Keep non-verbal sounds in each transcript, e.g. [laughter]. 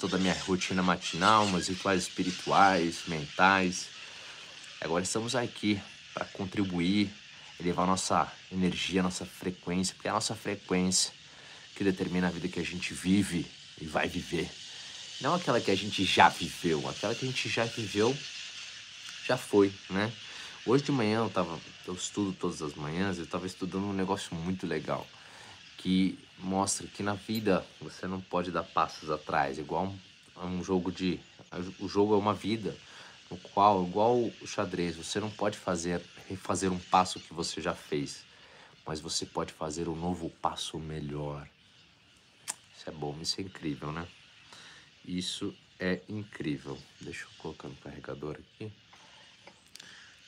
toda a minha rotina matinal, meus rituais espirituais, mentais. Agora estamos aqui para contribuir, elevar nossa energia, nossa frequência, porque é a nossa frequência que determina a vida que a gente vive e vai viver. Não aquela que a gente já viveu, aquela que a gente já viveu já foi, né? Hoje de manhã eu tava, eu estudo todas as manhãs, eu estava estudando um negócio muito legal que mostra que na vida você não pode dar passos atrás, igual um, é um jogo de. O jogo é uma vida, no qual, igual o xadrez, você não pode fazer refazer um passo que você já fez, mas você pode fazer um novo passo melhor. Isso é bom, isso é incrível, né? Isso é incrível. Deixa eu colocar no carregador aqui.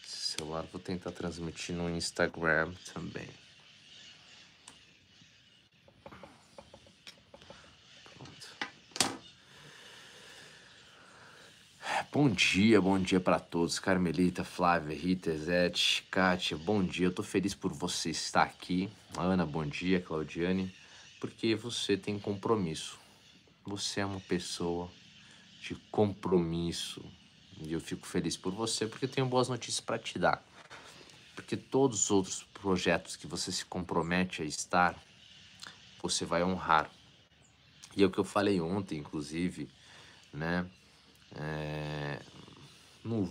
Esse celular, vou tentar transmitir no Instagram também. Bom dia, bom dia para todos. Carmelita, Flávia, Rita, Zete, Kátia, bom dia. Eu tô feliz por você estar aqui. Ana, bom dia. Claudiane, porque você tem compromisso. Você é uma pessoa de compromisso. E eu fico feliz por você porque eu tenho boas notícias para te dar. Porque todos os outros projetos que você se compromete a estar, você vai honrar. E é o que eu falei ontem, inclusive, né? é,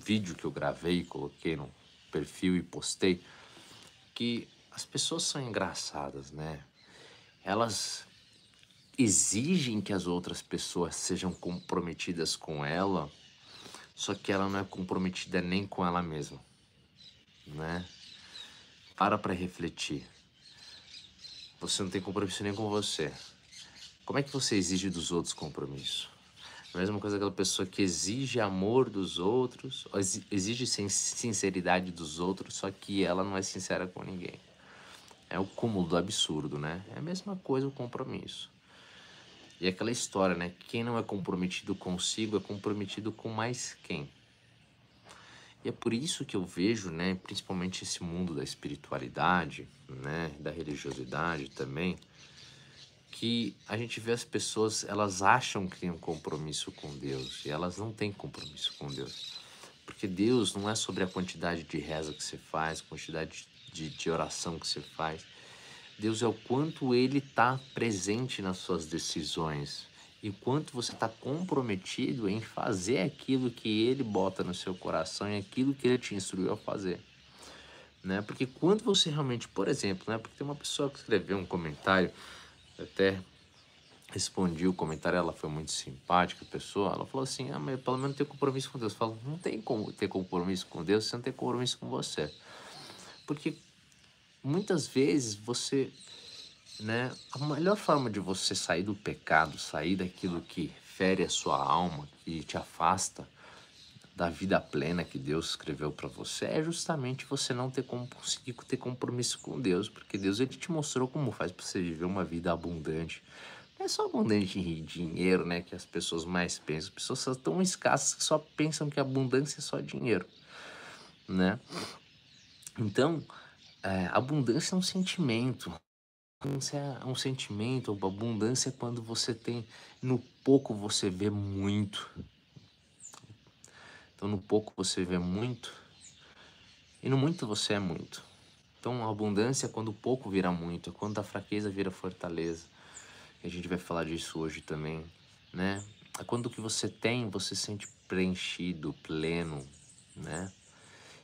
vídeo que eu gravei, coloquei no perfil e postei, que as pessoas são engraçadas, né? Elas exigem que as outras pessoas sejam comprometidas com ela, só que ela não é comprometida nem com ela mesma, né? Para para refletir. Você não tem compromisso nem com você. Como é que você exige dos outros compromisso? A mesma coisa aquela pessoa que exige amor dos outros, exige sinceridade dos outros, só que ela não é sincera com ninguém. É o cúmulo do absurdo, né? É a mesma coisa o compromisso. E aquela história, né? Quem não é comprometido consigo é comprometido com mais quem? E é por isso que eu vejo, né, principalmente esse mundo da espiritualidade, né, da religiosidade também, que a gente vê as pessoas, elas acham que têm um compromisso com Deus e elas não têm compromisso com Deus. Porque Deus não é sobre a quantidade de reza que você faz, quantidade de, de oração que você faz. Deus é o quanto Ele está presente nas suas decisões e quanto você está comprometido em fazer aquilo que Ele bota no seu coração e aquilo que Ele te instruiu a fazer. Né? Porque quando você realmente, por exemplo, né? porque tem uma pessoa que escreveu um comentário até respondi o comentário, ela foi muito simpática, pessoa. Ela falou assim: ah, mas pelo menos tem compromisso com Deus. Eu falo, não tem como ter compromisso com Deus se não tem compromisso com você. Porque muitas vezes você. Né, a melhor forma de você sair do pecado, sair daquilo que fere a sua alma, que te afasta, da vida plena que Deus escreveu para você é justamente você não ter como conseguir ter compromisso com Deus, porque Deus ele te mostrou como faz para você viver uma vida abundante. Não é só abundante em dinheiro, né, que as pessoas mais pensam. As pessoas são tão escassas que só pensam que abundância é só dinheiro, né? Então, é, abundância é um sentimento, Abundância é um sentimento, abundância é quando você tem no pouco você vê muito. Então no pouco você vê muito e no muito você é muito. Então a abundância é quando o pouco vira muito, é quando a fraqueza vira fortaleza. E a gente vai falar disso hoje também, né? É quando o que você tem você sente preenchido, pleno, né?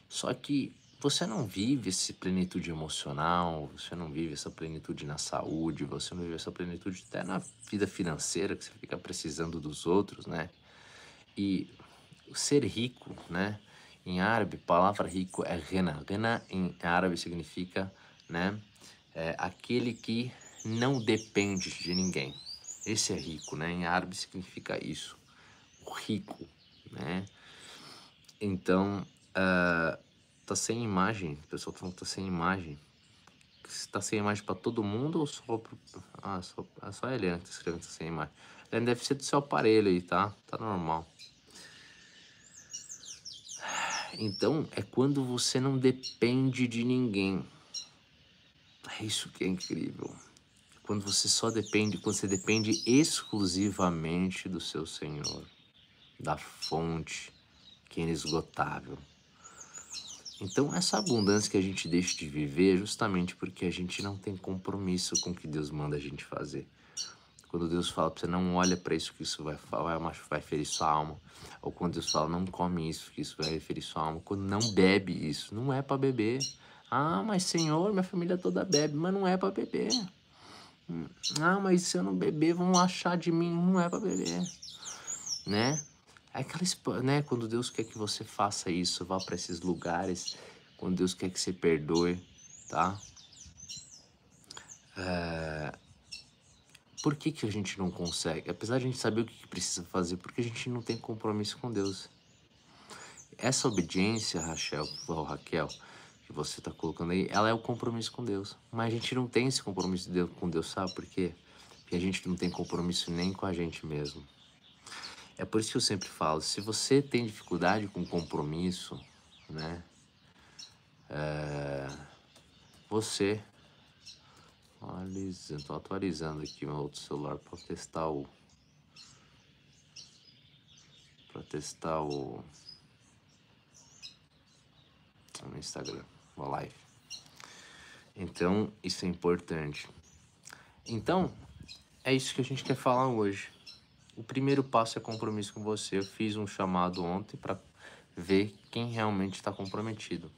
Só que você não vive essa plenitude emocional, você não vive essa plenitude na saúde, você não vive essa plenitude até na vida financeira, que você fica precisando dos outros, né? E o ser rico, né? Em árabe, a palavra rico é rena. Rena em árabe significa, né? É aquele que não depende de ninguém. Esse é rico, né? Em árabe significa isso, o rico, né? Então, uh, tá sem imagem. O pessoal tá falando que tá sem imagem. Tá sem imagem para todo mundo ou só pro... Ah, só, é só a Helena né, que tá escrevendo que tá sem imagem. Helena deve ser do seu aparelho aí, tá? Tá normal. Então, é quando você não depende de ninguém. É isso que é incrível. Quando você só depende, quando você depende exclusivamente do seu Senhor, da fonte que é inesgotável. Então, essa abundância que a gente deixa de viver é justamente porque a gente não tem compromisso com o que Deus manda a gente fazer. Quando Deus fala para você, não olha para isso que isso vai, vai, vai ferir sua alma. Ou quando Deus fala, não come isso que isso vai ferir sua alma. Quando não bebe isso, não é para beber. Ah, mas Senhor, minha família toda bebe, mas não é para beber. Ah, mas se eu não beber, vão achar de mim, não é para beber. Né? É aquela, né? Quando Deus quer que você faça isso, vá para esses lugares. Quando Deus quer que você perdoe, tá? É, por que, que a gente não consegue? Apesar de a gente saber o que precisa fazer, porque a gente não tem compromisso com Deus. Essa obediência, Rachel, ou Raquel, que você está colocando aí, ela é o compromisso com Deus. Mas a gente não tem esse compromisso com Deus, sabe por quê? Porque a gente não tem compromisso nem com a gente mesmo. É por isso que eu sempre falo, se você tem dificuldade com compromisso, né? É, você Atualizando, tô atualizando aqui meu outro celular para testar o para testar o no Instagram, a live. Então, isso é importante. Então, é isso que a gente quer falar hoje. O primeiro passo é compromisso com você. Eu fiz um chamado ontem para ver quem realmente está comprometido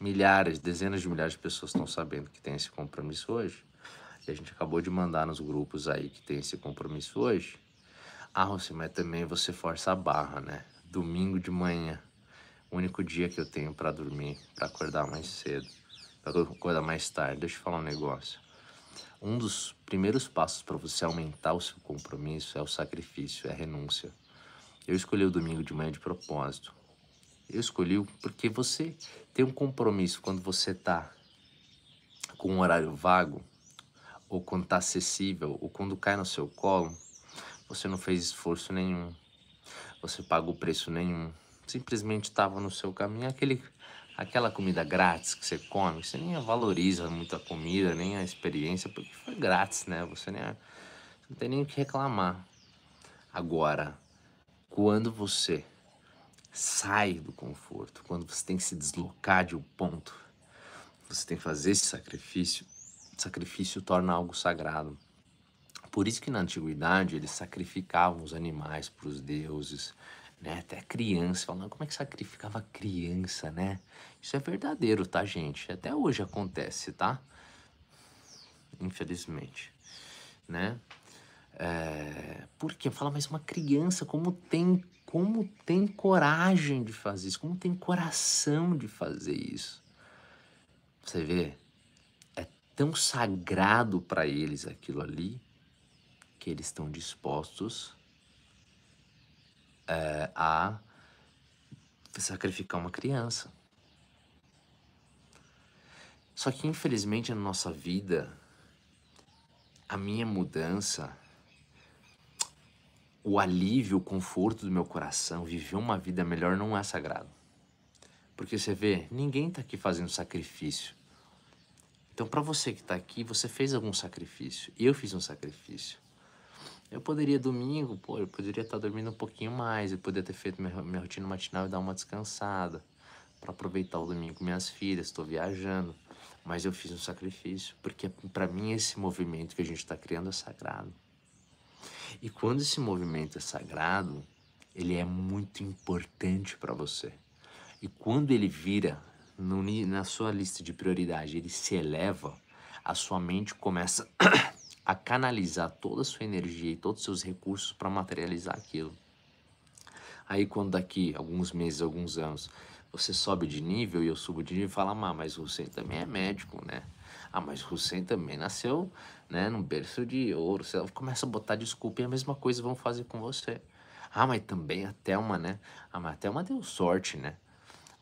milhares, dezenas de milhares de pessoas estão sabendo que tem esse compromisso hoje. E a gente acabou de mandar nos grupos aí que tem esse compromisso hoje. Ah, Rossi, mas também você força a barra, né? Domingo de manhã, o único dia que eu tenho para dormir, para acordar mais cedo, para acordar mais tarde. Deixa eu falar um negócio. Um dos primeiros passos para você aumentar o seu compromisso é o sacrifício, é a renúncia. Eu escolhi o domingo de manhã de propósito. Eu escolhi porque você tem um compromisso quando você está com um horário vago, ou quando está acessível, ou quando cai no seu colo, você não fez esforço nenhum, você pagou preço nenhum, simplesmente estava no seu caminho aquele, aquela comida grátis que você come, você nem valoriza muito a comida, nem a experiência, porque foi grátis, né? Você nem, não tem nem o que reclamar. Agora, quando você Sai do conforto. Quando você tem que se deslocar de um ponto, você tem que fazer esse sacrifício. O sacrifício torna algo sagrado. Por isso que na antiguidade eles sacrificavam os animais para os deuses, né? Até criança, falando como é que sacrificava criança, né? Isso é verdadeiro, tá, gente? Até hoje acontece, tá? Infelizmente, né? É, Fala, mas uma criança, como tem, como tem coragem de fazer isso? Como tem coração de fazer isso? Você vê? É tão sagrado para eles aquilo ali que eles estão dispostos é, a sacrificar uma criança. Só que infelizmente na nossa vida, a minha mudança o alívio, o conforto do meu coração, viver uma vida melhor não é sagrado. Porque você vê, ninguém está aqui fazendo sacrifício. Então, para você que está aqui, você fez algum sacrifício. Eu fiz um sacrifício. Eu poderia domingo, pô, eu poderia estar tá dormindo um pouquinho mais, eu poderia ter feito minha, minha rotina matinal e dar uma descansada para aproveitar o domingo com minhas filhas, estou viajando, mas eu fiz um sacrifício, porque para mim esse movimento que a gente está criando é sagrado. E quando esse movimento é sagrado, ele é muito importante para você. E quando ele vira no, na sua lista de prioridade, ele se eleva, a sua mente começa [coughs] a canalizar toda a sua energia e todos os seus recursos para materializar aquilo. Aí quando daqui alguns meses, alguns anos, você sobe de nível e eu subo de nível, fala, mas você também é médico, né? Ah, mas Hussein também nasceu né, num berço de ouro. Você começa a botar desculpa e é a mesma coisa vão fazer com você. Ah, mas também a Thelma, né? Ah, mas a Thelma deu sorte, né?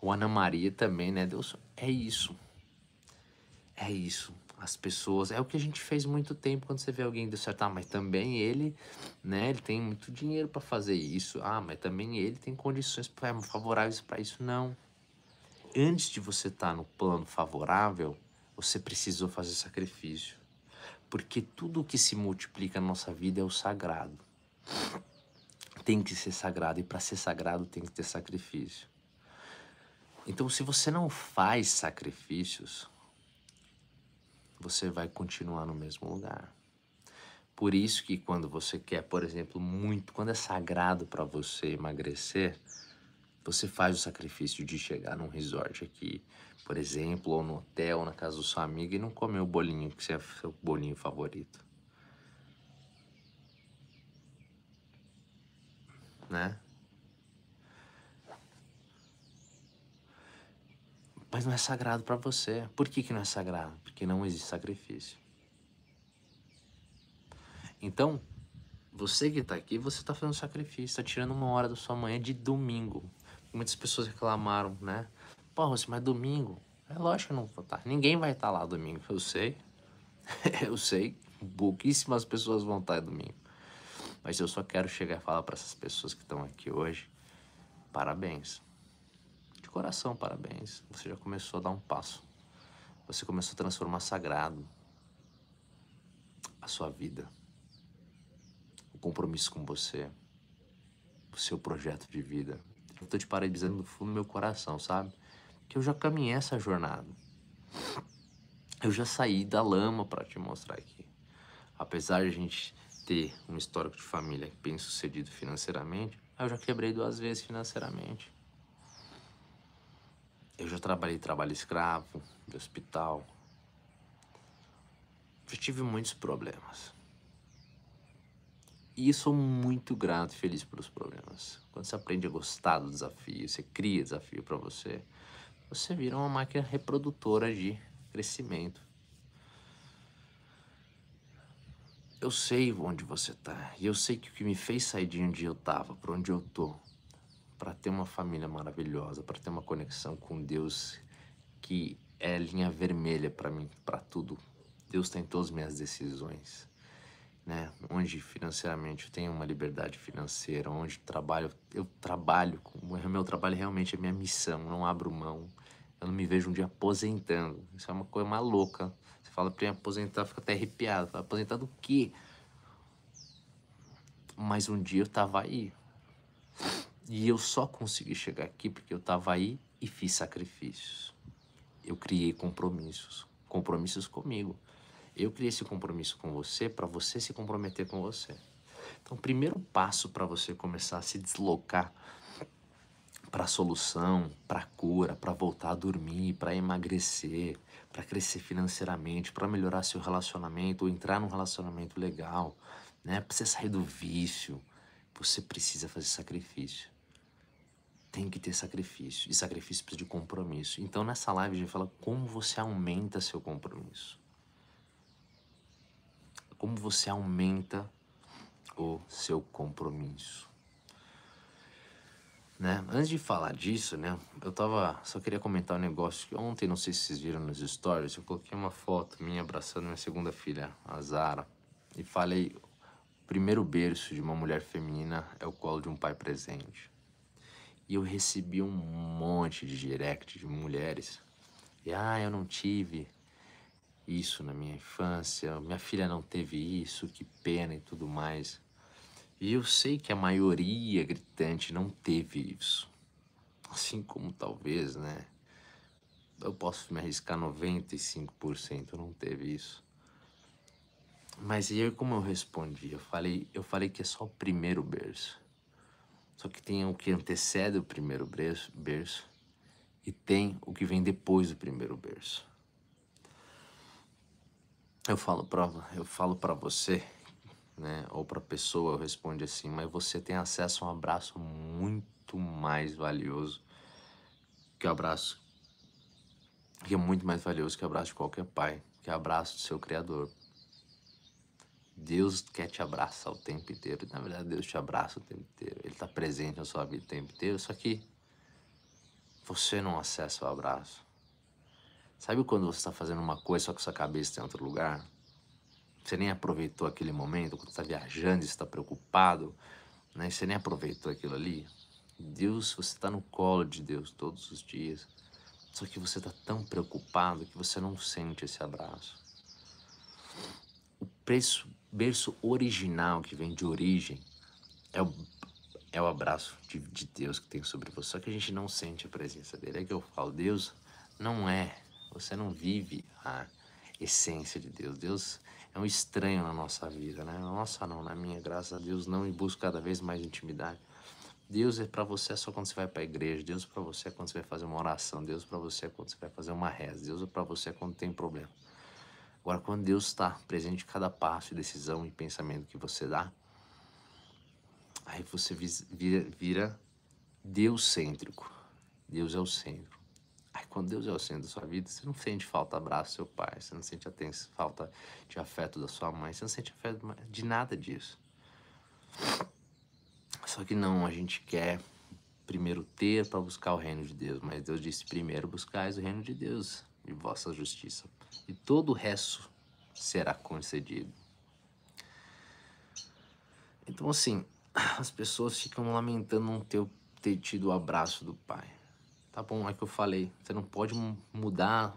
O Ana Maria também, né? Deu sorte. É isso. É isso. As pessoas. É o que a gente fez muito tempo quando você vê alguém deu certo. Ah, mas também ele, né? Ele tem muito dinheiro para fazer isso. Ah, mas também ele tem condições favoráveis para isso. Não. Antes de você estar tá no plano favorável, você precisou fazer sacrifício. Porque tudo que se multiplica na nossa vida é o sagrado. Tem que ser sagrado, e para ser sagrado tem que ter sacrifício. Então, se você não faz sacrifícios, você vai continuar no mesmo lugar. Por isso que quando você quer, por exemplo, muito, quando é sagrado para você emagrecer, você faz o sacrifício de chegar num resort aqui, por exemplo, ou no hotel, ou na casa do seu amigo e não comer o bolinho que é seu bolinho favorito. Né? Mas não é sagrado para você. Por que, que não é sagrado? Porque não existe sacrifício. Então, você que tá aqui, você tá fazendo sacrifício, tá tirando uma hora da sua manhã de domingo muitas pessoas reclamaram, né? Pô, mas é domingo? É lógico que não vou estar. Tá. Ninguém vai estar tá lá domingo, eu sei. [laughs] eu sei. Pouquíssimas pessoas vão estar tá domingo. Mas eu só quero chegar e falar para essas pessoas que estão aqui hoje: parabéns. De coração, parabéns. Você já começou a dar um passo. Você começou a transformar sagrado a sua vida, o compromisso com você, o seu projeto de vida. Eu tô te parabenizando do fundo do meu coração, sabe? Que eu já caminhei essa jornada. Eu já saí da lama para te mostrar aqui. Apesar de a gente ter um histórico de família bem sucedido financeiramente, eu já quebrei duas vezes financeiramente. Eu já trabalhei trabalho escravo, de hospital. Já tive muitos problemas. E sou muito grato e feliz pelos problemas. Quando você aprende a gostar do desafio, você cria desafio para você, você vira uma máquina reprodutora de crescimento. Eu sei onde você tá. E eu sei que o que me fez sair de onde eu tava, para onde eu tô, para ter uma família maravilhosa, para ter uma conexão com Deus que é linha vermelha para mim, para tudo. Deus tem todas as minhas decisões né? Onde financeiramente eu tenho uma liberdade financeira, onde trabalho, eu trabalho, o meu trabalho realmente é minha missão, não abro mão. Eu não me vejo um dia aposentando. Isso é uma coisa maluca. Você fala pra mim aposentar, fica até arrepiado. aposentar do quê? Mas um dia eu tava aí. E eu só consegui chegar aqui porque eu tava aí e fiz sacrifícios. Eu criei compromissos. Compromissos comigo eu criei esse compromisso com você para você se comprometer com você. Então, o primeiro passo para você começar a se deslocar para a solução, para a cura, para voltar a dormir, para emagrecer, para crescer financeiramente, para melhorar seu relacionamento ou entrar num relacionamento legal, né? Para você sair do vício, você precisa fazer sacrifício. Tem que ter sacrifício e sacrifício precisa de compromisso. Então nessa live a gente fala como você aumenta seu compromisso como você aumenta o seu compromisso. Né? Antes de falar disso, né, eu tava só queria comentar um negócio que ontem, não sei se vocês viram nos stories, eu coloquei uma foto minha abraçando minha segunda filha, a Zara, e falei: o primeiro berço de uma mulher feminina é o colo de um pai presente. E eu recebi um monte de direct de mulheres. E ah, eu não tive, isso na minha infância, minha filha não teve isso, que pena e tudo mais. E eu sei que a maioria gritante não teve isso. Assim como talvez, né? Eu posso me arriscar 95% não teve isso. Mas e aí como eu respondi? Eu falei, eu falei que é só o primeiro berço. Só que tem o que antecede o primeiro berço, berço e tem o que vem depois do primeiro berço. Eu falo para eu falo para você, né, ou para pessoa, eu respondo assim, mas você tem acesso a um abraço muito mais valioso que o abraço que é muito mais valioso que o abraço de qualquer pai, que é o abraço do seu criador. Deus quer te abraçar o tempo inteiro. Na verdade, Deus te abraça o tempo inteiro. Ele está presente na sua vida o tempo inteiro, só que você não acessa o abraço. Sabe quando você está fazendo uma coisa só que sua cabeça está em outro lugar? Você nem aproveitou aquele momento, quando está viajando, e está preocupado, né? você nem aproveitou aquilo ali. Deus, você está no colo de Deus todos os dias. Só que você está tão preocupado que você não sente esse abraço. O preço, berço original que vem de origem é o, é o abraço de, de Deus que tem sobre você. Só que a gente não sente a presença dele. É que eu falo, Deus não é você não vive a essência de Deus. Deus é um estranho na nossa vida, né? nossa não, na minha, graça, a Deus, não e busca cada vez mais intimidade. Deus é para você só quando você vai para a igreja, Deus é para você é quando você vai fazer uma oração, Deus é para você é quando você vai fazer uma reza, Deus é para você é quando tem problema. Agora, quando Deus está presente em cada passo, decisão e pensamento que você dá, aí você vira, vira Deus cêntrico. Deus é o centro. Aí quando Deus é o centro da sua vida, você não sente falta de abraço do seu pai, você não sente atenção, falta de afeto da sua mãe, você não sente afeto de nada disso. Só que não, a gente quer primeiro ter para buscar o reino de Deus, mas Deus disse primeiro buscais o reino de Deus e vossa justiça, e todo o resto será concedido. Então assim, as pessoas ficam lamentando não ter, ter tido o abraço do pai tá bom, é que eu falei, você não pode mudar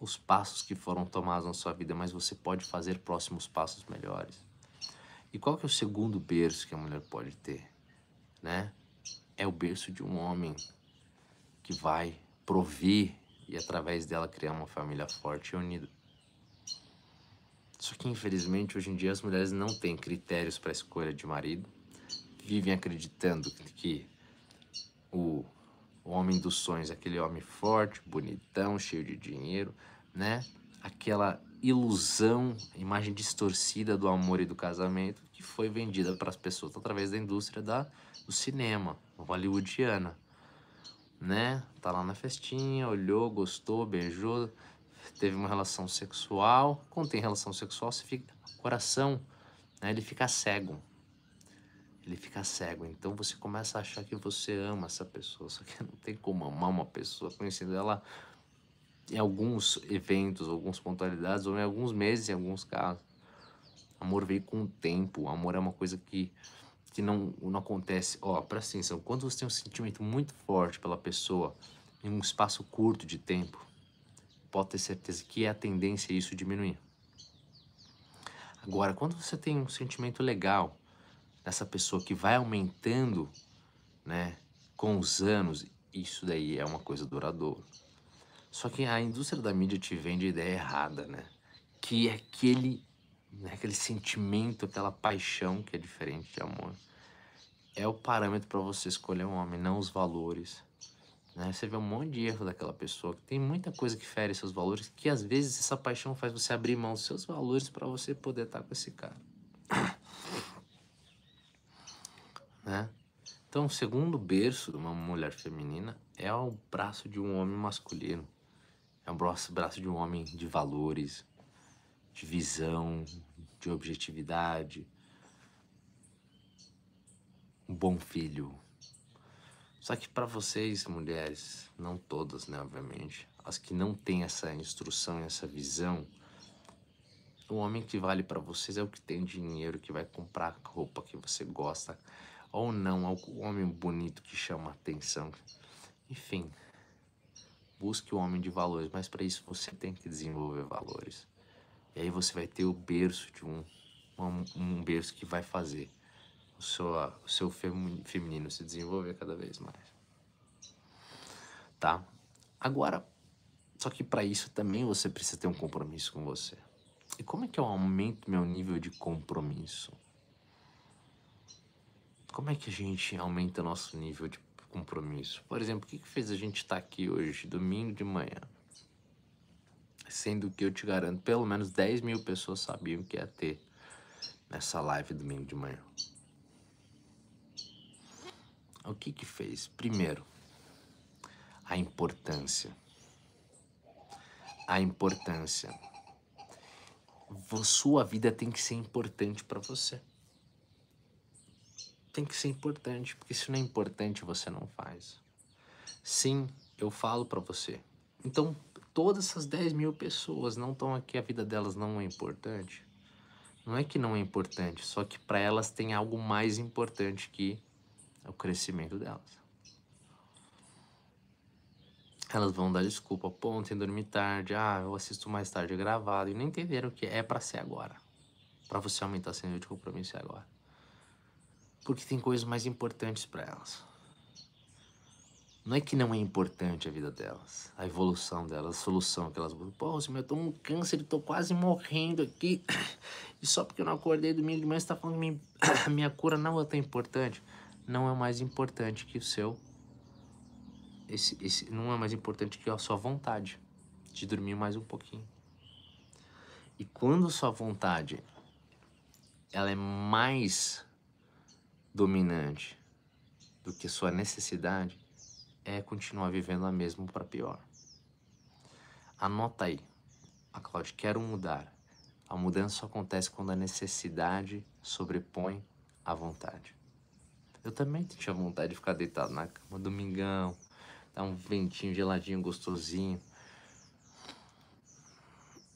os passos que foram tomados na sua vida, mas você pode fazer próximos passos melhores. E qual que é o segundo berço que a mulher pode ter, né? É o berço de um homem que vai provir e através dela criar uma família forte e unida. Só que infelizmente hoje em dia as mulheres não têm critérios para escolha de marido, vivem acreditando que o o homem dos sonhos, aquele homem forte, bonitão, cheio de dinheiro, né? Aquela ilusão, imagem distorcida do amor e do casamento que foi vendida para as pessoas através da indústria da, do cinema hollywoodiana, né? Tá lá na festinha, olhou, gostou, beijou, teve uma relação sexual. Quando tem relação sexual, você fica coração, né? Ele fica cego ele fica cego. Então você começa a achar que você ama essa pessoa, só que [laughs] não tem como amar uma pessoa conhecendo ela em alguns eventos, algumas pontualidades, ou em alguns meses, em alguns casos. Amor veio com o tempo, amor é uma coisa que, que não, não acontece. Ó, oh, presta atenção, quando você tem um sentimento muito forte pela pessoa em um espaço curto de tempo, pode ter certeza que é a tendência é isso diminuir. Agora, quando você tem um sentimento legal, essa pessoa que vai aumentando, né, com os anos, isso daí é uma coisa duradoura. Só que a indústria da mídia te vende a ideia errada, né? Que é aquele, né, aquele sentimento, aquela paixão que é diferente de amor. É o parâmetro para você escolher um homem, não os valores. Né? Você vê um monte de erro daquela pessoa. que Tem muita coisa que fere seus valores, que às vezes essa paixão faz você abrir mão dos seus valores para você poder estar tá com esse cara. né? Então, o segundo berço de uma mulher feminina é o braço de um homem masculino. É o braço de um homem de valores, de visão, de objetividade. Um bom filho. Só que para vocês, mulheres, não todas, né, obviamente, as que não têm essa instrução, essa visão, o homem que vale para vocês é o que tem dinheiro, que vai comprar a roupa que você gosta, ou não ao homem bonito que chama atenção. Enfim, busque o homem de valores, mas para isso você tem que desenvolver valores. E aí você vai ter o berço de um, um, um berço que vai fazer o seu, o seu feminino se desenvolver cada vez mais. Tá? Agora, só que para isso também você precisa ter um compromisso com você. E como é que eu aumento meu nível de compromisso? como é que a gente aumenta nosso nível de compromisso? Por exemplo, o que, que fez a gente estar tá aqui hoje, domingo de manhã? Sendo que eu te garanto, pelo menos 10 mil pessoas sabiam que ia ter nessa live domingo de manhã. O que que fez? Primeiro, a importância. A importância. Sua vida tem que ser importante para você tem que ser importante, porque se não é importante, você não faz. Sim, eu falo para você. Então, todas essas 10 mil pessoas não estão aqui, a vida delas não é importante. Não é que não é importante, só que para elas tem algo mais importante que é o crescimento delas. Elas vão dar desculpa, pô, ontem dormi tarde, ah, eu assisto mais tarde gravado, e não entenderam que é para ser agora. Para você aumentar seu nível de compromisso é agora porque tem coisas mais importantes para elas. Não é que não é importante a vida delas, a evolução delas, a solução que elas buscam. Pô, eu tô um câncer, tô quase morrendo aqui. E só porque eu não acordei domingo de manhã, você tá falando que minha, [coughs] minha cura não é tão importante. Não é mais importante que o seu. Esse, esse, não é mais importante que a sua vontade de dormir mais um pouquinho. E quando a sua vontade ela é mais dominante do que sua necessidade é continuar vivendo a mesma para pior. Anota aí. A Cláudia, quero mudar. A mudança só acontece quando a necessidade sobrepõe a vontade. Eu também tinha vontade de ficar deitado na cama domingão, dar um ventinho geladinho gostosinho.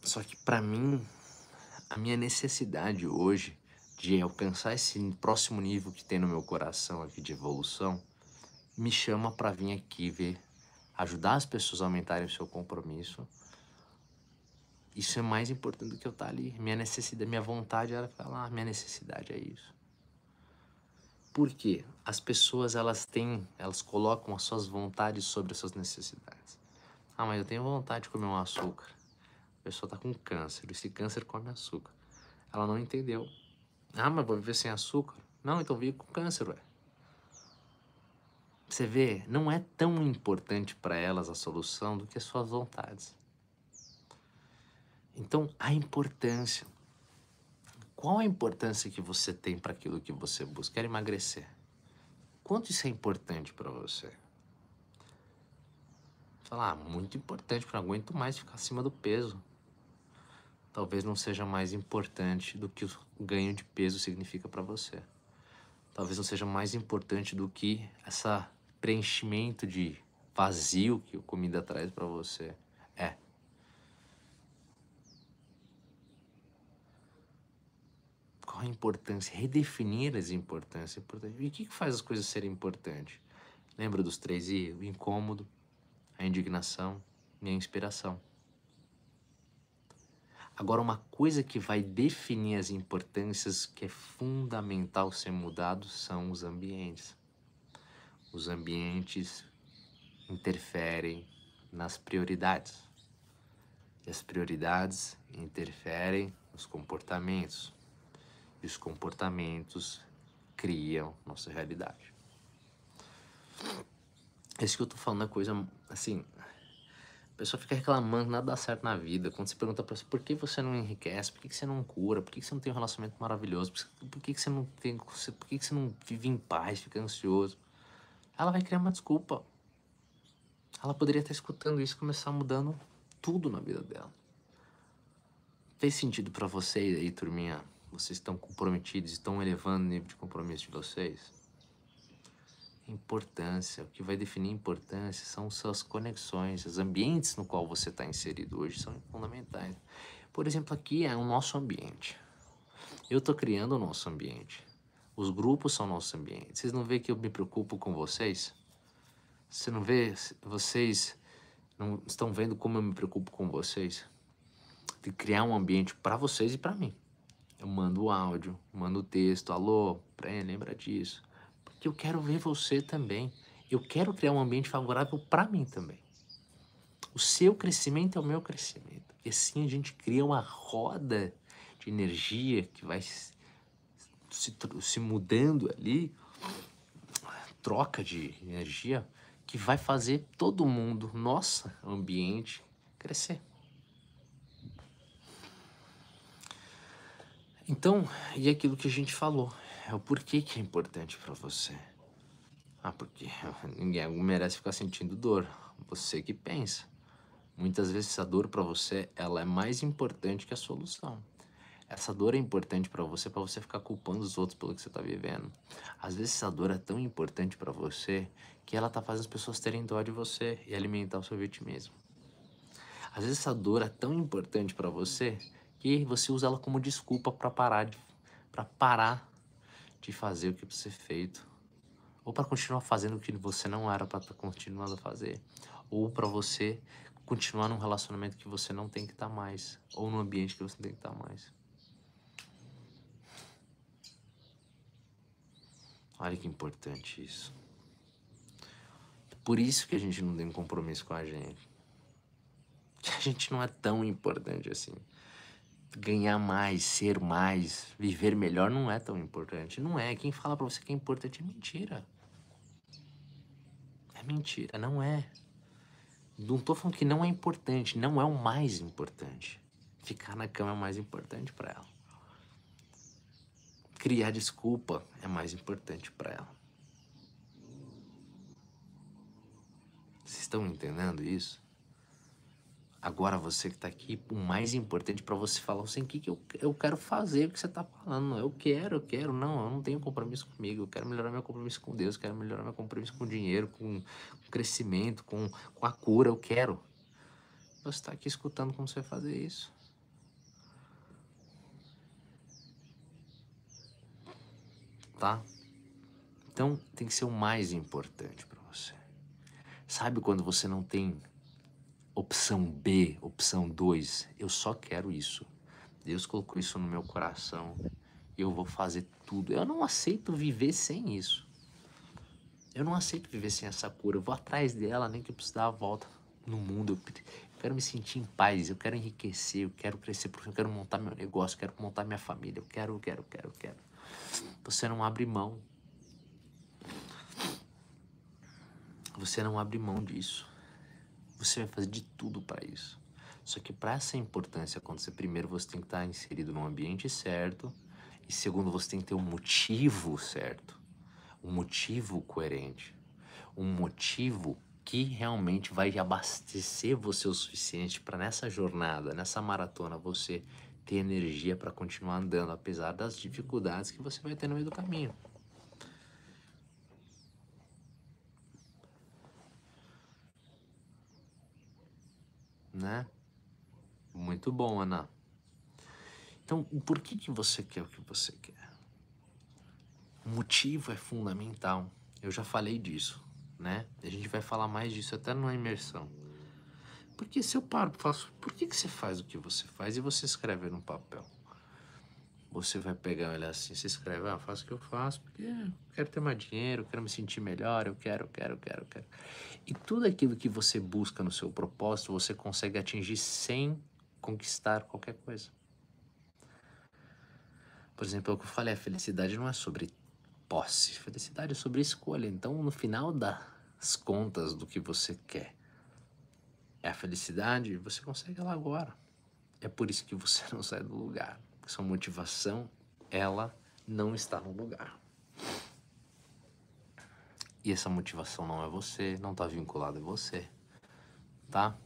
Só que para mim, a minha necessidade hoje de alcançar esse próximo nível que tem no meu coração aqui de evolução, me chama para vir aqui ver, ajudar as pessoas a aumentarem o seu compromisso. Isso é mais importante do que eu estar tá ali. Minha necessidade, minha vontade era falar, ah, minha necessidade é isso. Porque as pessoas elas têm, elas colocam as suas vontades sobre as suas necessidades. Ah, mas eu tenho vontade de comer um açúcar. A pessoa está com câncer, esse câncer come açúcar. Ela não entendeu ah, mas vou viver sem açúcar. Não, então vive com câncer, ué. Você vê, não é tão importante para elas a solução do que as suas vontades. Então, a importância. Qual a importância que você tem para aquilo que você busca? Quer emagrecer. Quanto isso é importante para você? Falar, ah, muito importante, porque não aguento mais ficar acima do peso talvez não seja mais importante do que o ganho de peso significa para você. Talvez não seja mais importante do que esse preenchimento de vazio que a comida traz para você. É. Qual a importância? Redefinir as importâncias. E o que faz as coisas serem importantes? Lembra dos três e O incômodo, a indignação e a inspiração. Agora, uma coisa que vai definir as importâncias que é fundamental ser mudado são os ambientes. Os ambientes interferem nas prioridades. E as prioridades interferem nos comportamentos. E os comportamentos criam nossa realidade. É isso que eu tô falando é coisa assim, pessoa fica reclamando, nada dá certo na vida. Quando você pergunta pra você por que você não enriquece, por que, que você não cura, por que, que você não tem um relacionamento maravilhoso, por que, que você não tem. Por que, que você não vive em paz, fica ansioso? Ela vai criar uma desculpa. Ela poderia estar escutando isso e começar mudando tudo na vida dela. Fez sentido para vocês aí, turminha? Vocês estão comprometidos, estão elevando o nível de compromisso de vocês? importância. O que vai definir importância são suas conexões, os ambientes no qual você está inserido hoje são fundamentais. Por exemplo, aqui é o nosso ambiente. Eu estou criando o nosso ambiente. Os grupos são nosso ambiente. Vocês não vê que eu me preocupo com vocês? Você não vê? Vocês não estão vendo como eu me preocupo com vocês? De criar um ambiente para vocês e para mim. Eu mando o áudio, mando o texto. Alô, Pré, lembra disso que eu quero ver você também. Eu quero criar um ambiente favorável para mim também. O seu crescimento é o meu crescimento. E assim a gente cria uma roda de energia que vai se, se, se mudando ali, troca de energia que vai fazer todo mundo, nosso ambiente, crescer. Então, e é aquilo que a gente falou, é o porquê que é importante para você. Ah, porque [laughs] ninguém merece ficar sentindo dor. Você que pensa. Muitas vezes essa dor para você, ela é mais importante que a solução. Essa dor é importante para você para você ficar culpando os outros pelo que você tá vivendo. Às vezes essa dor é tão importante para você que ela tá fazendo as pessoas terem dó de você e alimentar o seu vitimismo. Às vezes essa dor é tão importante para você que você usa ela como desculpa para parar para parar de fazer o que precisa ser feito, ou para continuar fazendo o que você não era para estar tá continuando a fazer, ou para você continuar num relacionamento que você não tem que estar tá mais, ou num ambiente que você não tem que estar tá mais. Olha que importante isso. Por isso que a gente não tem um compromisso com a gente. [laughs] A gente não é tão importante assim ganhar mais, ser mais, viver melhor não é tão importante. Não é. Quem fala para você que é importante é mentira. É mentira, não é. Não tô falando que não é importante, não é o mais importante. Ficar na cama é o mais importante para ela. Criar desculpa é mais importante para ela. Vocês estão entendendo isso? Agora você que está aqui, o mais importante para você falar assim, o que, que eu, eu quero fazer, o que você está falando. Eu quero, eu quero. Não, eu não tenho compromisso comigo. Eu quero melhorar meu compromisso com Deus, quero melhorar meu compromisso com o dinheiro, com, o crescimento, com, com a cura. Eu quero. Você está aqui escutando como você vai fazer isso. Tá? Então tem que ser o mais importante para você. Sabe quando você não tem opção B, opção 2. Eu só quero isso. Deus colocou isso no meu coração. Eu vou fazer tudo. Eu não aceito viver sem isso. Eu não aceito viver sem essa cura. Eu vou atrás dela, nem que eu precise dar a volta no mundo. Eu quero me sentir em paz. Eu quero enriquecer. Eu quero crescer. Eu quero montar meu negócio. Eu quero montar minha família. Eu quero, eu quero, eu quero, eu quero. Você não abre mão. Você não abre mão disso. Você vai fazer de tudo para isso. Só que para essa importância acontecer, primeiro você tem que estar tá inserido no ambiente certo e segundo você tem que ter um motivo certo, um motivo coerente, um motivo que realmente vai abastecer você o suficiente para nessa jornada, nessa maratona, você ter energia para continuar andando, apesar das dificuldades que você vai ter no meio do caminho. né? Muito bom, Ana. Então, por que, que você quer o que você quer? O motivo é fundamental. Eu já falei disso, né? A gente vai falar mais disso até numa imersão. Porque se eu paro, faço, por que, que você faz o que você faz e você escreve no papel? você vai pegar e olhar assim, se inscreve, ah, faço o que eu faço porque eu quero ter mais dinheiro, eu quero me sentir melhor, eu quero, eu quero, eu quero, eu quero. E tudo aquilo que você busca no seu propósito, você consegue atingir sem conquistar qualquer coisa. Por exemplo, é o que eu falei, a felicidade não é sobre posse, felicidade é sobre escolha. Então, no final das contas do que você quer, é a felicidade, você consegue ela agora. É por isso que você [laughs] não sai do lugar sua motivação, ela não está no lugar. E essa motivação não é você, não está vinculada a você, tá?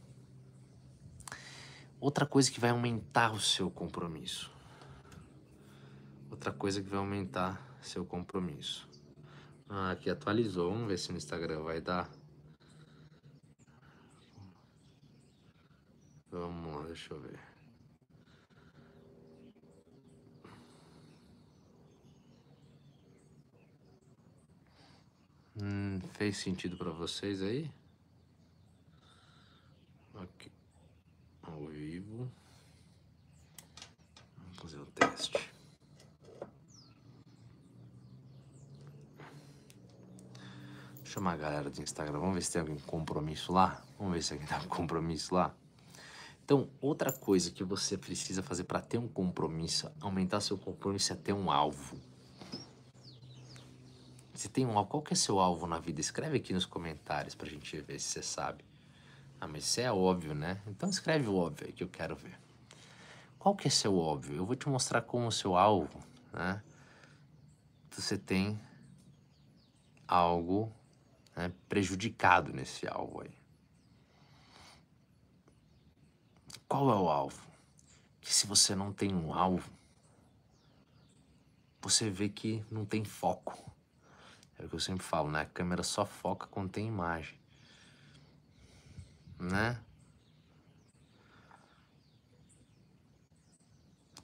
Outra coisa que vai aumentar o seu compromisso. Outra coisa que vai aumentar seu compromisso. Ah, aqui atualizou, vamos ver se no Instagram vai dar. Vamos lá, deixa eu ver. Hum, fez sentido para vocês aí? Aqui, ao vivo. Vamos fazer o teste. Chamar a galera do Instagram, vamos ver se tem algum compromisso lá. Vamos ver se alguém tem tá um compromisso lá. Então, outra coisa que você precisa fazer para ter um compromisso, aumentar seu compromisso é ter um alvo. Se tem um alvo, qual que é seu alvo na vida? Escreve aqui nos comentários pra gente ver se você sabe. Ah, mas isso é óbvio, né? Então escreve o óbvio aí que eu quero ver. Qual que é seu óbvio? Eu vou te mostrar como o seu alvo, né? Você tem algo né, prejudicado nesse alvo aí. Qual é o alvo? Que se você não tem um alvo, você vê que não tem foco. É o que eu sempre falo, né? A câmera só foca quando tem imagem. Né?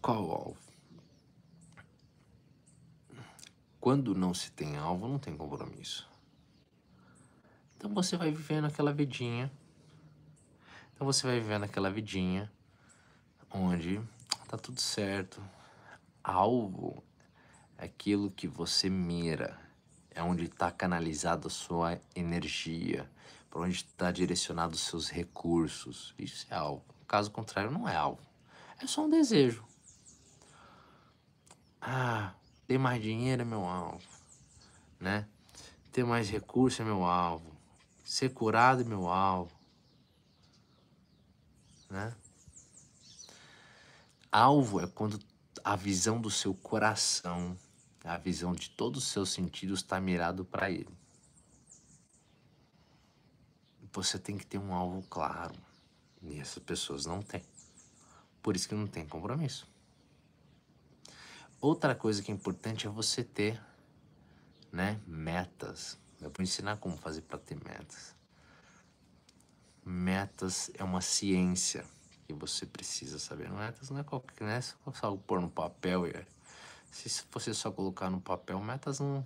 Qual alvo? Quando não se tem alvo, não tem compromisso. Então você vai vivendo aquela vidinha. Então você vai vivendo aquela vidinha onde tá tudo certo. Alvo é aquilo que você mira é onde está canalizada a sua energia, para onde está direcionado os seus recursos. Isso é algo. Caso contrário, não é algo. É só um desejo. Ah, ter mais dinheiro é meu alvo, né? Ter mais recurso é meu alvo. Ser curado é meu alvo, né? Alvo é quando a visão do seu coração a visão de todos os seus sentidos está mirado para ele. Você tem que ter um alvo claro. E essas pessoas não têm. Por isso que não tem compromisso. Outra coisa que é importante é você ter, né, metas. Eu vou ensinar como fazer para ter metas. Metas é uma ciência que você precisa saber. Metas não é qualquer, não é só pôr no papel e é se você só colocar no papel, metas não,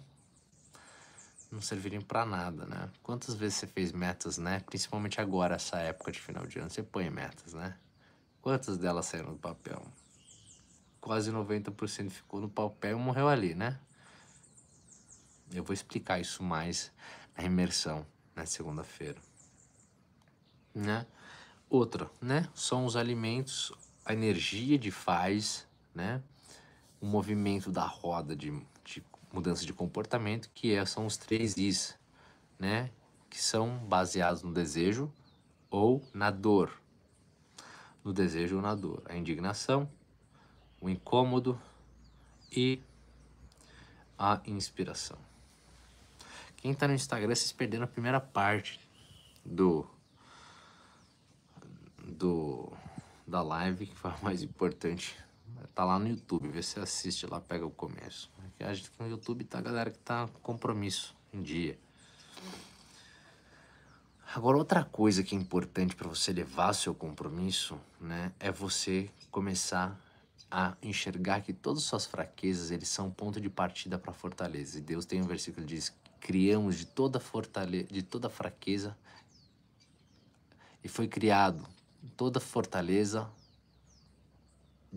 não serviriam para nada, né? Quantas vezes você fez metas, né? Principalmente agora, essa época de final de ano, você põe metas, né? Quantas delas saíram do papel? Quase 90% ficou no papel e morreu ali, né? Eu vou explicar isso mais na imersão na segunda-feira, né? Outra, né? São os alimentos, a energia de faz, né? um movimento da roda de, de mudança de comportamento, que é, são os três Is, né? Que são baseados no desejo ou na dor. No desejo ou na dor. A indignação, o incômodo e a inspiração. Quem está no Instagram, vocês perderam a primeira parte do do da live que foi a mais importante Tá lá no YouTube, vê se assiste lá, pega o começo. A gente que no YouTube tá a galera que tá com compromisso em dia. Agora, outra coisa que é importante para você levar seu compromisso, né, é você começar a enxergar que todas as suas fraquezas, eles são ponto de partida para fortaleza. E Deus tem um versículo que diz: "Criamos de toda fortaleza, de toda fraqueza e foi criado toda fortaleza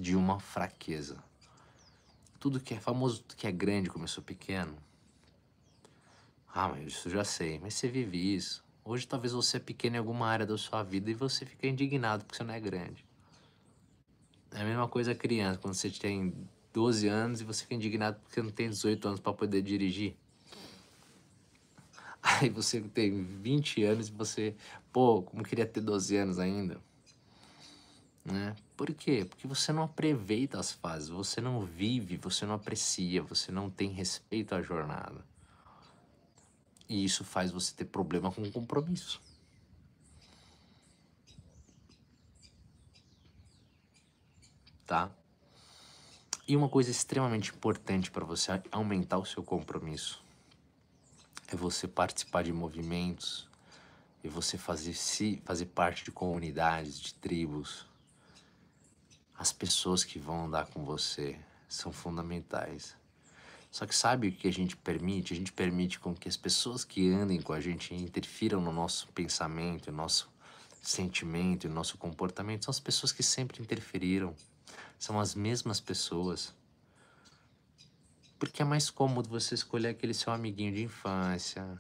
de uma fraqueza. Tudo que é famoso, tudo que é grande começou pequeno. Ah, mas isso eu já sei, mas você vive isso. Hoje talvez você é pequeno em alguma área da sua vida e você fica indignado porque você não é grande. É a mesma coisa a criança, quando você tem 12 anos e você fica indignado porque não tem 18 anos para poder dirigir. Aí você tem 20 anos e você, pô, como queria ter 12 anos ainda. Né? Por quê? Porque você não aproveita as fases, você não vive, você não aprecia, você não tem respeito à jornada. E isso faz você ter problema com o compromisso. Tá? E uma coisa extremamente importante para você aumentar o seu compromisso é você participar de movimentos, e é você fazer, se, fazer parte de comunidades, de tribos, as pessoas que vão andar com você são fundamentais. Só que sabe o que a gente permite? A gente permite com que as pessoas que andem com a gente interfiram no nosso pensamento, no nosso sentimento, no nosso comportamento. São as pessoas que sempre interferiram. São as mesmas pessoas. Porque é mais cômodo você escolher aquele seu amiguinho de infância,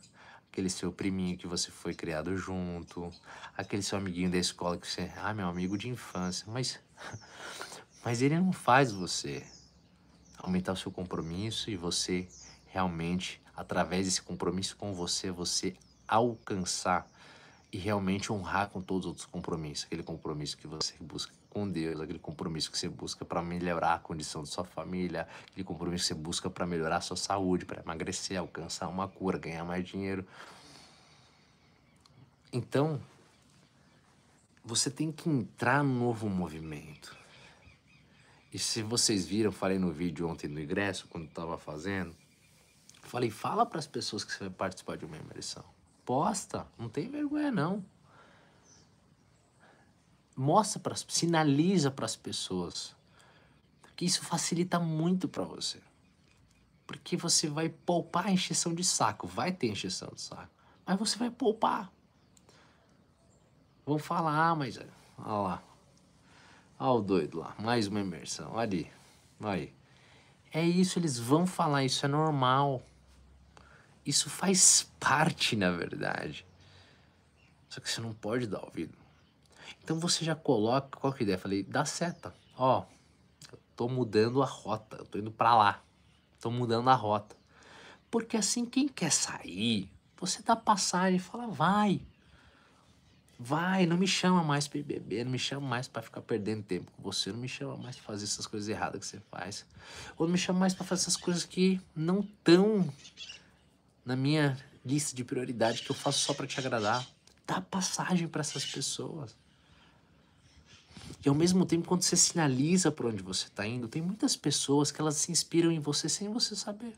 aquele seu priminho que você foi criado junto, aquele seu amiguinho da escola que você, ah, meu amigo de infância, mas [laughs] mas ele não faz você aumentar o seu compromisso e você realmente através desse compromisso com você, você alcançar e realmente honrar com todos os outros compromissos, aquele compromisso que você busca com Deus, aquele compromisso que você busca para melhorar a condição de sua família, aquele compromisso que você busca para melhorar a sua saúde, para emagrecer, alcançar uma cura, ganhar mais dinheiro. Então, você tem que entrar num novo movimento. E se vocês viram, falei no vídeo ontem no ingresso, quando estava fazendo, falei, fala para as pessoas que você vai participar de uma imersão. Posta, não tem vergonha não mostra para sinaliza para as pessoas que isso facilita muito para você. Porque você vai poupar a encheção de saco, vai ter injeção de saco, mas você vai poupar. Vão falar, ah, mas é, olha lá. Olha o doido lá, mais uma imersão, olha ali. Olha aí. É isso, eles vão falar, isso é normal. Isso faz parte, na verdade. Só que você não pode dar ouvido. Então você já coloca, qual que é a ideia? falei, dá seta. Ó, eu tô mudando a rota, eu tô indo para lá. Tô mudando a rota. Porque assim, quem quer sair, você dá passagem, fala, vai. Vai, não me chama mais pra beber, não me chama mais para ficar perdendo tempo com você, não me chama mais pra fazer essas coisas erradas que você faz. Ou não me chama mais para fazer essas coisas que não tão na minha lista de prioridade que eu faço só para te agradar. Dá passagem para essas pessoas. E ao mesmo tempo, quando você sinaliza para onde você está indo, tem muitas pessoas que elas se inspiram em você sem você saber.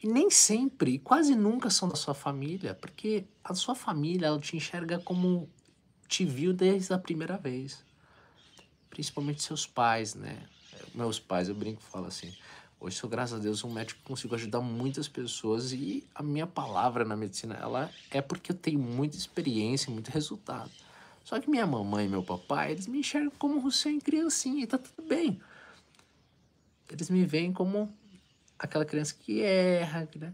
E nem sempre, e quase nunca são da sua família, porque a sua família ela te enxerga como te viu desde a primeira vez. Principalmente seus pais, né? Meus pais, eu brinco e falo assim. Hoje sou, graças a Deus, um médico que consigo ajudar muitas pessoas e a minha palavra na medicina, ela é porque eu tenho muita experiência muito resultado. Só que minha mamãe e meu papai, eles me enxergam como Hussein criancinha e tá tudo bem. Eles me veem como aquela criança que erra, né?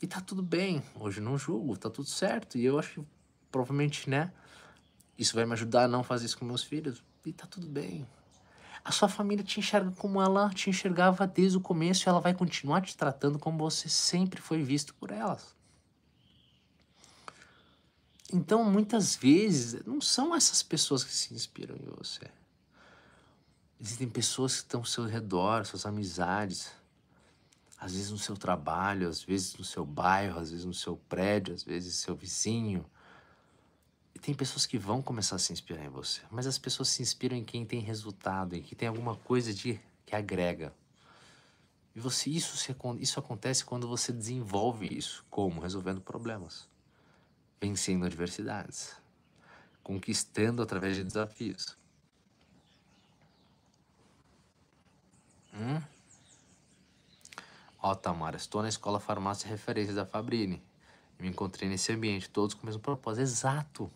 E tá tudo bem, hoje não julgo, tá tudo certo. E eu acho que provavelmente, né, isso vai me ajudar a não fazer isso com meus filhos. E tá tudo bem. A sua família te enxerga como ela te enxergava desde o começo e ela vai continuar te tratando como você sempre foi visto por elas. Então, muitas vezes, não são essas pessoas que se inspiram em você. Existem pessoas que estão ao seu redor, suas amizades, às vezes no seu trabalho, às vezes no seu bairro, às vezes no seu prédio, às vezes seu vizinho. E tem pessoas que vão começar a se inspirar em você, mas as pessoas se inspiram em quem tem resultado, em quem tem alguma coisa de que agrega. E você isso, isso acontece quando você desenvolve isso, como resolvendo problemas vencendo adversidades, conquistando através de desafios. Hum? Ó, Tamara, estou na escola farmácia referência da Fabrini. Me encontrei nesse ambiente, todos com o mesmo propósito. Exato!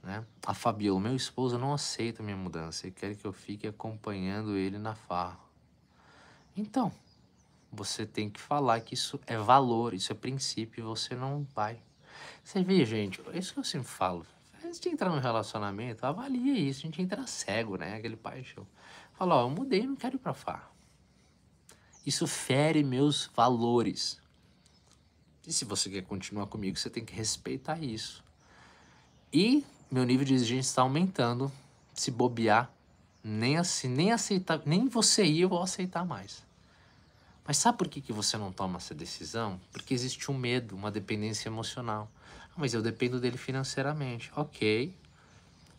Né? A Fabiola, meu esposo não aceita minha mudança e quer que eu fique acompanhando ele na farra. Então, você tem que falar que isso é valor, isso é princípio, e você não vai. Você vê, gente, isso que eu sempre falo. Antes de entrar num relacionamento, avalia isso. A gente entra cego, né? Aquele paixão. Fala, ó, eu mudei, não quero ir pra farra. Isso fere meus valores. E se você quer continuar comigo, você tem que respeitar isso. E meu nível de exigência está aumentando. Se bobear, nem, assim, nem aceitar, nem você ir, eu vou aceitar mais. Mas sabe por que, que você não toma essa decisão? Porque existe um medo, uma dependência emocional. Ah, mas eu dependo dele financeiramente. Ok,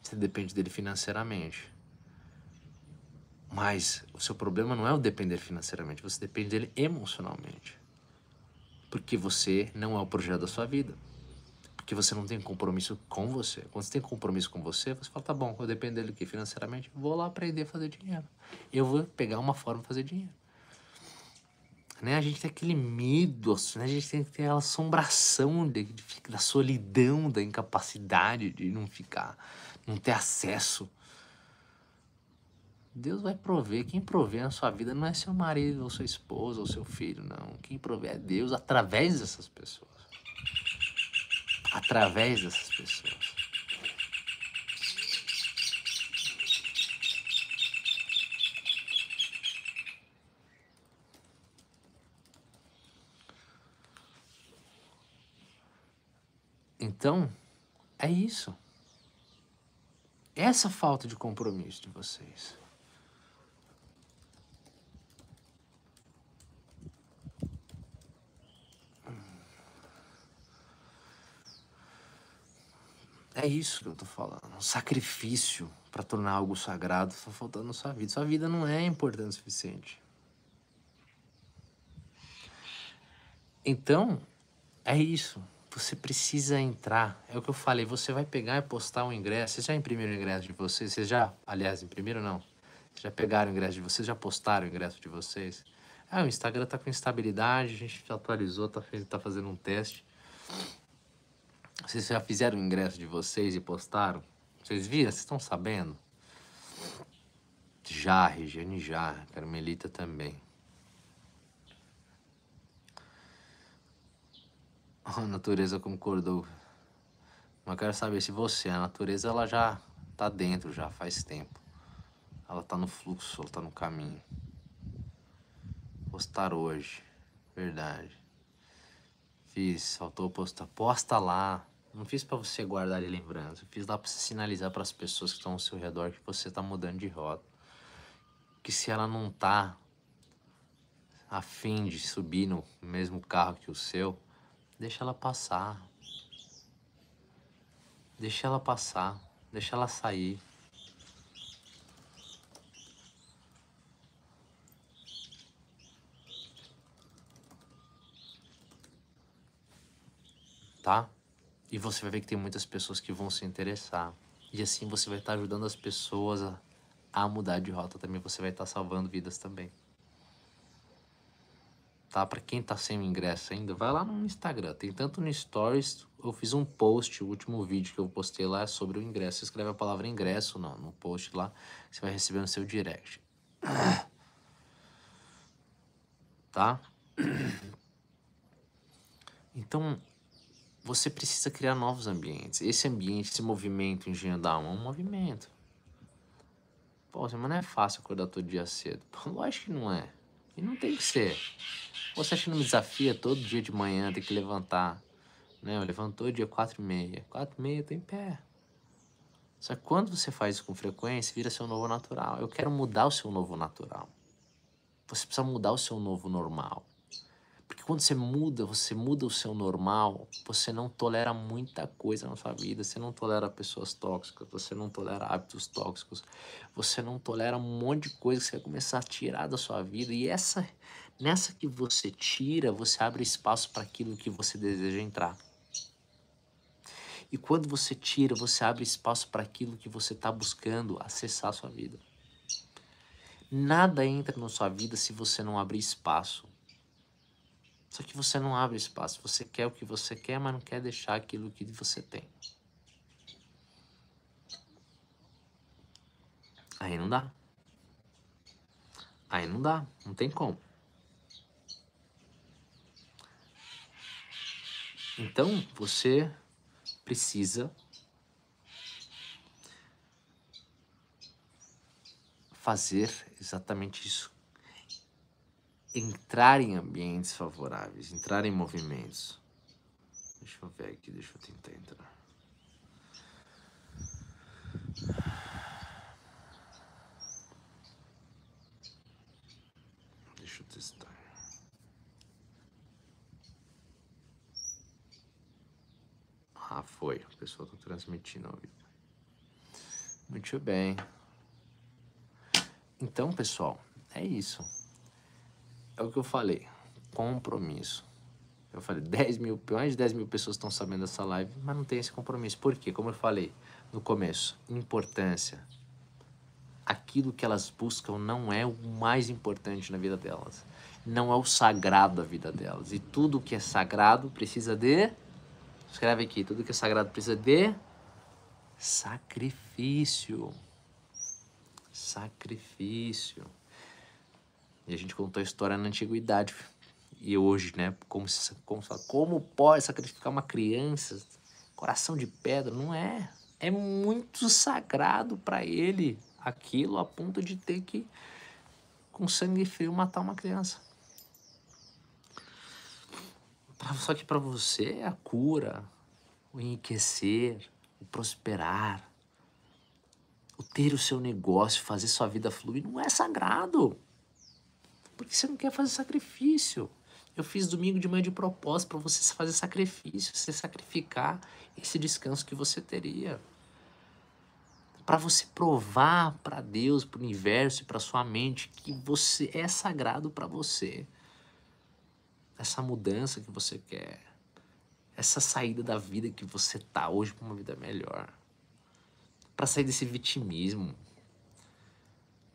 você depende dele financeiramente. Mas o seu problema não é o depender financeiramente, você depende dele emocionalmente. Porque você não é o projeto da sua vida. Porque você não tem compromisso com você. Quando você tem compromisso com você, você fala: tá bom, eu dependo dele aqui financeiramente, vou lá aprender a fazer dinheiro. Eu vou pegar uma forma de fazer dinheiro né? A gente tem aquele medo, assim, né? A gente tem aquela assombração de, de, da solidão, da incapacidade de não ficar, não ter acesso. Deus vai prover. Quem prover na sua vida não é seu marido, ou sua esposa, ou seu filho, não. Quem prover é Deus através dessas pessoas. Através dessas pessoas. Então, é isso. Essa falta de compromisso de vocês. É isso que eu tô falando. Um sacrifício para tornar algo sagrado só faltando na sua vida. Sua vida não é importante o suficiente. Então, é isso. Você precisa entrar. É o que eu falei, você vai pegar e postar um ingresso. Vocês já imprimiram o ingresso de vocês? Vocês já, aliás, imprimiram não? Vocês já pegaram o ingresso de vocês? Já postaram o ingresso de vocês? Ah, o Instagram tá com instabilidade, a gente atualizou, tá, tá fazendo um teste. Vocês já fizeram o ingresso de vocês e postaram? Vocês viram? Vocês estão sabendo? Já, Regiane já, Carmelita também. [laughs] A natureza concordou. Mas eu quero saber se você, a natureza, ela já tá dentro já faz tempo. Ela tá no fluxo, ela tá no caminho. Postar hoje, verdade. Fiz, faltou postar. Posta lá. Não fiz para você guardar de lembrança. Fiz lá para sinalizar para as pessoas que estão ao seu redor que você tá mudando de rota. Que se ela não tá afim de subir no mesmo carro que o seu, Deixa ela passar. Deixa ela passar. Deixa ela sair. Tá? E você vai ver que tem muitas pessoas que vão se interessar. E assim você vai estar ajudando as pessoas a, a mudar de rota também. Você vai estar salvando vidas também tá? Para quem tá sem o ingresso ainda, vai lá no Instagram. Tem tanto no Stories, eu fiz um post, o último vídeo que eu postei lá é sobre o ingresso. Você escreve a palavra ingresso no, no post lá, você vai receber no seu direct. [coughs] Tá? [coughs] Então, você precisa criar novos ambientes. Esse ambiente, esse movimento Engenho da Alma é um movimento. Pô, mas não é fácil acordar todo dia cedo. Pô, [laughs] lógico que não é. E não tem que ser. Você acha que não me desafia todo dia de manhã ter que levantar? Né? levantou dia 4 e meia. 4 e meia eu tô em pé. Só que quando você faz isso com frequência, vira seu novo natural. Eu quero mudar o seu novo natural. Você precisa mudar o seu novo normal. Porque quando você muda, você muda o seu normal, você não tolera muita coisa na sua vida, você não tolera pessoas tóxicas, você não tolera hábitos tóxicos, você não tolera um monte de coisa que você vai começar a tirar da sua vida e essa nessa que você tira, você abre espaço para aquilo que você deseja entrar. E quando você tira, você abre espaço para aquilo que você está buscando acessar a sua vida. Nada entra na sua vida se você não abrir espaço só que você não abre espaço. Você quer o que você quer, mas não quer deixar aquilo que você tem. Aí não dá. Aí não dá. Não tem como. Então você precisa fazer exatamente isso entrar em ambientes favoráveis, entrar em movimentos. Deixa eu ver aqui, deixa eu tentar entrar. Deixa eu testar. Ah, foi. O pessoal está transmitindo ao vivo. Muito bem. Então, pessoal, é isso é o que eu falei, compromisso. Eu falei, 10 mil, mais de 10 mil pessoas estão sabendo dessa live, mas não tem esse compromisso. Por quê? Como eu falei no começo, importância. Aquilo que elas buscam não é o mais importante na vida delas. Não é o sagrado da vida delas. E tudo que é sagrado precisa de. Escreve aqui, tudo que é sagrado precisa de sacrifício. Sacrifício. E a gente contou a história na antiguidade e hoje, né? Como, se, como, como pode sacrificar uma criança? Coração de pedra, não é. É muito sagrado para ele aquilo a ponto de ter que, com sangue frio, matar uma criança. Só que para você, a cura, o enriquecer, o prosperar, o ter o seu negócio, fazer sua vida fluir, não é sagrado. Porque você não quer fazer sacrifício. Eu fiz domingo de manhã de propósito para você fazer sacrifício, você sacrificar esse descanso que você teria. Para você provar para Deus, para o universo e para sua mente que você é sagrado para você. Essa mudança que você quer. Essa saída da vida que você tá hoje para uma vida melhor. Para sair desse vitimismo,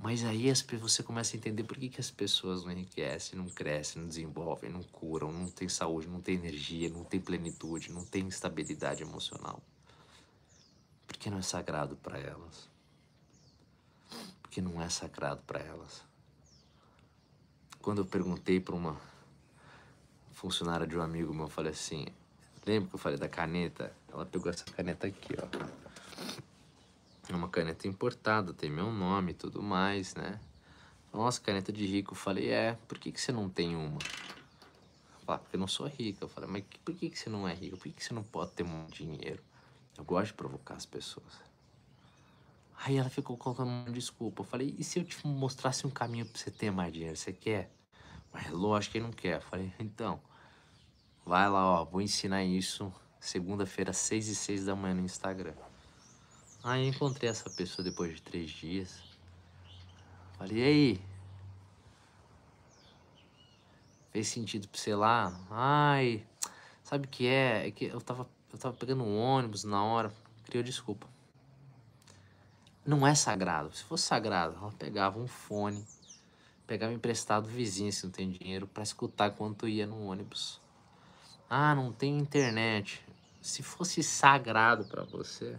mas aí você começa a entender por que, que as pessoas não enriquecem, não crescem, não desenvolvem, não curam, não têm saúde, não têm energia, não têm plenitude, não têm estabilidade emocional. Porque não é sagrado para elas. Porque não é sagrado para elas. Quando eu perguntei para uma funcionária de um amigo meu, eu falei assim: lembra que eu falei da caneta? Ela pegou essa caneta aqui, ó uma caneta importada, tem meu nome e tudo mais, né? Nossa, caneta de rico. Eu falei, é, por que, que você não tem uma? porque eu não sou rica. Eu falei, mas por que, que você não é rico? Por que, que você não pode ter muito dinheiro? Eu gosto de provocar as pessoas. Aí ela ficou colocando uma desculpa. Eu falei, e se eu te mostrasse um caminho pra você ter mais dinheiro? Você quer? Mas lógico que ele não quer. Eu falei, então, vai lá, ó, vou ensinar isso segunda-feira, seis e seis da manhã no Instagram. Aí ah, encontrei essa pessoa depois de três dias. Falei, e aí? Fez sentido pra você lá? Ai, sabe o que é? É que eu tava, eu tava pegando um ônibus na hora. Criou desculpa. Não é sagrado. Se fosse sagrado, ela pegava um fone, pegava emprestado vizinho, se não tem dinheiro, para escutar quando ia no ônibus. Ah, não tem internet. Se fosse sagrado para você,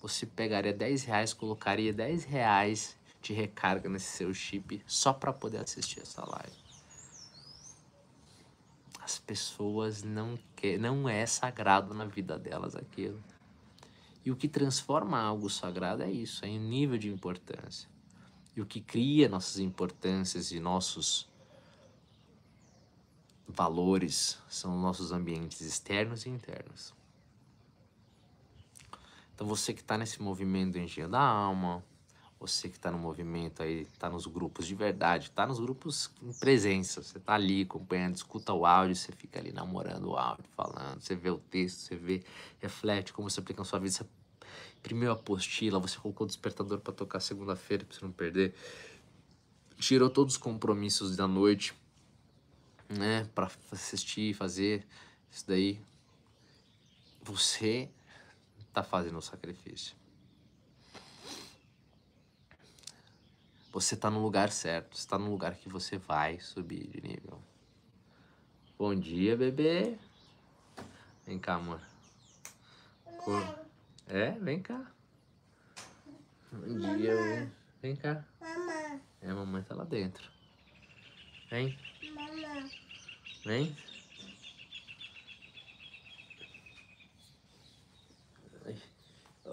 você pegaria 10 reais, colocaria 10 reais de recarga nesse seu chip só para poder assistir essa live. As pessoas não quer, não é sagrado na vida delas aquilo. E o que transforma algo sagrado é isso, é o nível de importância. E o que cria nossas importâncias e nossos valores são nossos ambientes externos e internos. Então você que está nesse movimento do Engenho da Alma, você que está no movimento aí, está nos grupos de verdade, está nos grupos em presença, você está ali acompanhando, escuta o áudio, você fica ali namorando o áudio, falando, você vê o texto, você vê, reflete como você aplica na sua vida, você imprimiu a apostila, você colocou o despertador para tocar segunda-feira para você não perder, tirou todos os compromissos da noite, né, para assistir, fazer isso daí. Você está fazendo o sacrifício. Você está no lugar certo, está no lugar que você vai subir de nível. Bom dia, bebê. Vem cá, amor. Cor... É, vem cá. Bom dia, bebê. Vem cá. Mamãe. É, a mamãe tá lá dentro. Vem. Mamãe. Vem.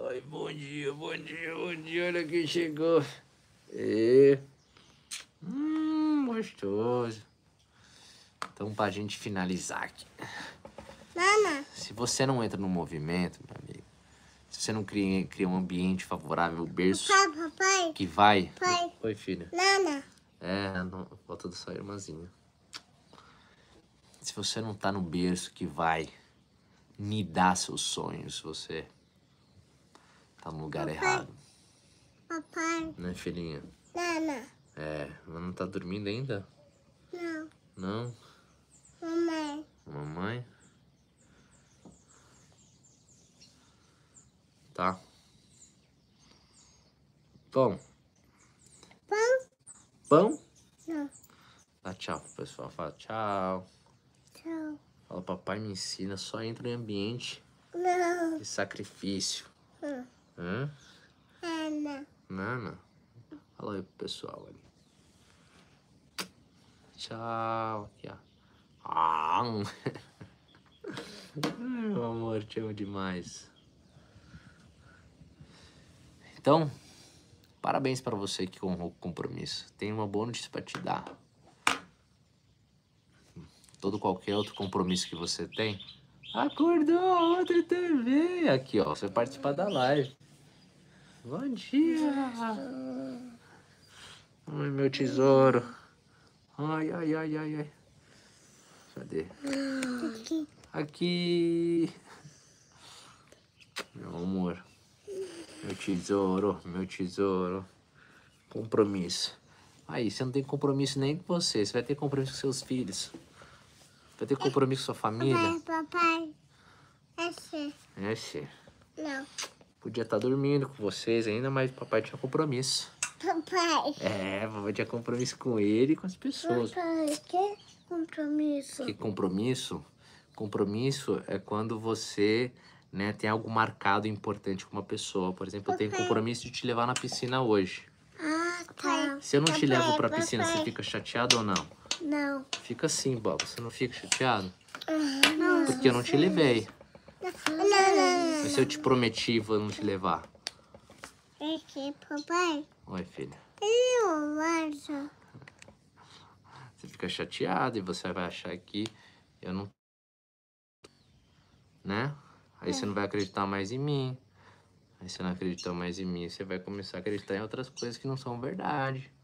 Ai, bom dia, bom dia, bom dia. Olha quem chegou. E... Hum, gostoso. Então, pra gente finalizar aqui. Mama. Se você não entra no movimento, meu amigo, se você não cria, cria um ambiente favorável, o berço... Papai, papai. Que vai... Papai. Oi, filha. Mama. É, não, volta da sua irmãzinha. Se você não tá no berço que vai nidar seus sonhos, você Tá no lugar Papai. errado. Papai. Né, filhinha? Nana. É, mas não tá dormindo ainda? Não. Não? Mamãe. Mamãe? Tá. Pão. Pão? Pão? Não. Tá, tchau, pessoal. Fala tchau. Tchau. Fala, papai me ensina, só entra em ambiente Não. de sacrifício. Não. Hum. Hã? Nana. Nana. Fala aí pro pessoal ali. Tchau. Aqui, ó. Ah, meu amor, te amo demais. Então, parabéns para você que honrou o compromisso. Tenho uma boa notícia para te dar. Todo qualquer outro compromisso que você tem, acordou outra TV. Aqui, ó, você participar da live. Bom dia! Ai, meu tesouro. Ai, ai, ai, ai, ai. Cadê? Aqui. Aqui. Meu amor. Meu tesouro, meu tesouro. Compromisso. Aí, você não tem compromisso nem com você. Você vai ter compromisso com seus filhos. Vai ter compromisso com sua família. Papai, papai. É ser. É ser. Não. Podia estar tá dormindo com vocês ainda, mas papai tinha compromisso. Papai. É, papai tinha compromisso com ele e com as pessoas. Papai, que compromisso? Que compromisso? Compromisso é quando você né, tem algo marcado importante com uma pessoa. Por exemplo, papai. eu tenho compromisso de te levar na piscina hoje. Ah, tá. Se eu não papai, te levo pra piscina, você fica chateado ou não? Não. Fica sim, Bob. Você não fica chateado? Uhum. Porque eu não te levei. Uhum. E se eu te prometi e vou não te levar? É que, papai. Oi, filha. Eu acho. É você fica chateado e você vai achar que eu não... Né? Aí é. você não vai acreditar mais em mim. Aí você não acreditar mais em mim, você vai começar a acreditar em outras coisas que não são verdade.